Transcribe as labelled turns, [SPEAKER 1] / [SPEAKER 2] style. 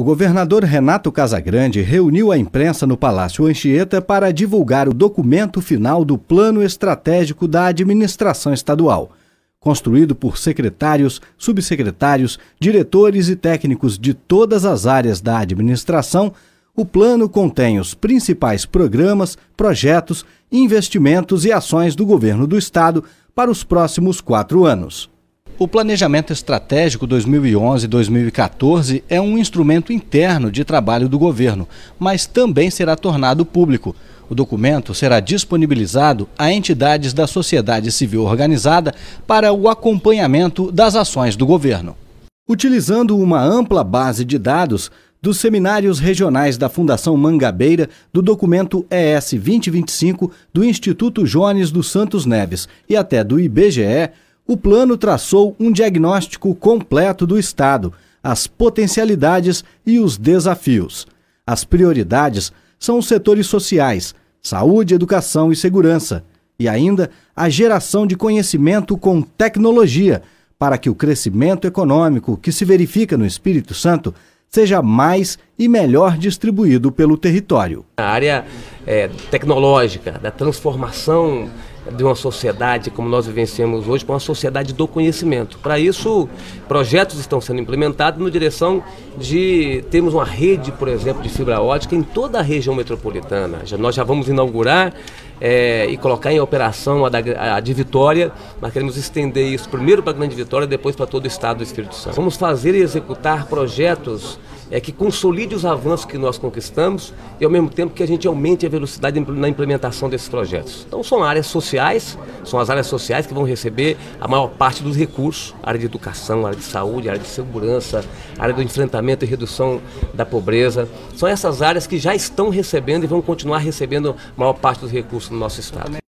[SPEAKER 1] O governador Renato Casagrande reuniu a imprensa no Palácio Anchieta para divulgar o documento final do Plano Estratégico da Administração Estadual, construído por secretários, subsecretários, diretores e técnicos de todas as áreas da administração. O plano contém os principais programas, projetos, investimentos e ações do governo do Estado para os próximos quatro anos. O Planejamento Estratégico 2011-2014 é um instrumento interno de trabalho do governo, mas também será tornado público. O documento será disponibilizado a entidades da sociedade civil organizada para o acompanhamento das ações do governo. Utilizando uma ampla base de dados, dos seminários regionais da Fundação Mangabeira, do documento ES 2025 do Instituto Jones dos Santos Neves e até do IBGE, o plano traçou um diagnóstico completo do Estado, as potencialidades e os desafios. As prioridades são os setores sociais, saúde, educação e segurança, e ainda a geração de conhecimento com tecnologia, para que o crescimento econômico que se verifica no Espírito Santo seja mais e melhor distribuído pelo território.
[SPEAKER 2] A área é, tecnológica, da transformação de uma sociedade como nós vivenciamos hoje para uma sociedade do conhecimento. Para isso, projetos estão sendo implementados na direção de termos uma rede, por exemplo, de fibra ótica em toda a região metropolitana. Já, nós já vamos inaugurar é, e colocar em operação a, da, a de Vitória, mas queremos estender isso primeiro para a Grande Vitória, depois para todo o estado do Espírito Santo. Vamos fazer e executar projetos é que consolide os avanços que nós conquistamos e, ao mesmo tempo, que a gente aumente a velocidade na implementação desses projetos. Então, são áreas sociais, são as áreas sociais que vão receber a maior parte dos recursos: área de educação, área de saúde, área de segurança, área do enfrentamento e redução da pobreza. São essas áreas que já estão recebendo e vão continuar recebendo a maior parte dos recursos no nosso Estado.